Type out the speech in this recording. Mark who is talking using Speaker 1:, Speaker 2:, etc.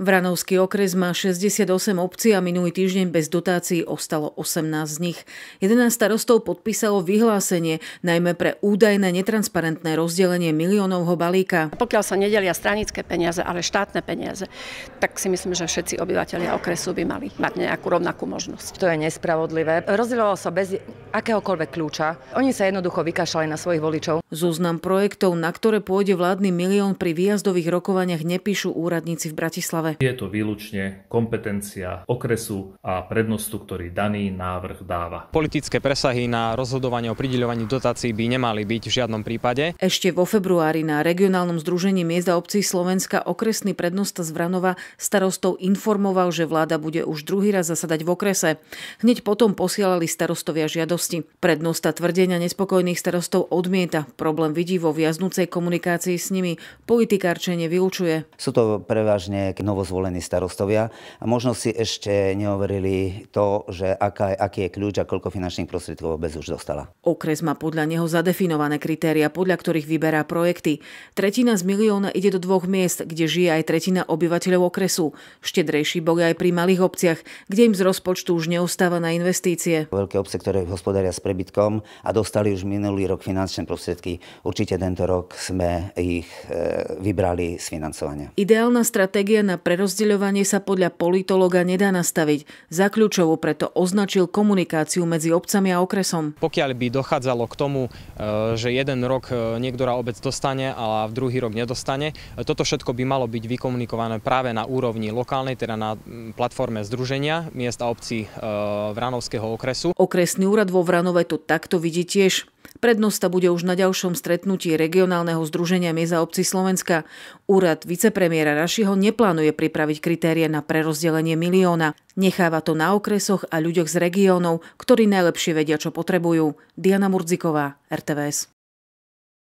Speaker 1: Vranovský okres má 68 obcí a minulý týždeň bez dotácií ostalo 18 z nich. 11 starostov podpísalo vyhlásenie, najmä pre údajné netransparentné rozdelenie miliónovho balíka. Pokiaľ sa nedelia stranické peniaze, ale štátne peniaze, tak si myslím, že všetci obyvateľia okresu by mali mať nejakú rovnakú možnosť. To je nespravodlivé. Rozdielovalo sa bez akéhokoľvek kľúča. Oni sa jednoducho vykašľali na svojich voličov. Zoznam projektov, na ktoré pôjde vládny milión pri výjazdových rokovaniach nepíšu úradníci
Speaker 2: v Bratislave. Je to výlučne kompetencia okresu a prednostu, ktorý daný návrh dáva. Politické presahy na rozhodovanie o prideľovaní dotácií by nemali byť v žiadnom prípade.
Speaker 1: Ešte vo februári na regionálnom združení miest a obcí Slovenska okresný prednosta z Vranova starostov informoval, že vláda bude už druhý raz zasadať v okrese. Hneď potom posielali starostovia žiadosť starosti. Prednosta tvrdenia nespokojných starostov odmieta. Problém vidí vo viaznúcej komunikácii s nimi. Politikárčenie vyučuje.
Speaker 3: Sú to prevažne novozvolení starostovia a možno si ešte neoverili to, že aká, aký je kľúč a koľko finančných prostriedkov vôbec už dostala.
Speaker 1: Okres má podľa neho zadefinované kritéria, podľa ktorých vyberá projekty. Tretina z milióna ide do dvoch miest, kde žije aj tretina obyvateľov okresu. Štedrejší boli aj pri malých obciach, kde im z rozpočtu už neostáva na
Speaker 3: investície. Veľké obce, ktoré hospodária hospodária s prebytkom a dostali už minulý rok finančné prostriedky. Určite tento rok sme ich e, vybrali z financovania.
Speaker 1: Ideálna stratégia na prerozdeľovanie sa podľa politologa nedá nastaviť. Za kľúčovú preto označil komunikáciu medzi obcami a okresom.
Speaker 2: Pokiaľ by dochádzalo k tomu, e, že jeden rok e, niektorá obec dostane a v druhý rok nedostane, toto všetko by malo byť vykomunikované práve na úrovni lokálnej, teda na platforme Združenia miest a obcí Vranovského okresu. Okresný úrad vo Vranove to takto vidí tiež. Prednosta bude už na
Speaker 1: ďalšom stretnutí regionálneho združenia Mieza obci Slovenska. Úrad vicepremiera Rašiho neplánuje pripraviť kritérie na prerozdelenie milióna. Necháva to na okresoch a ľuďoch z regiónov, ktorí najlepšie vedia, čo potrebujú. Diana Murdziková, RTVS.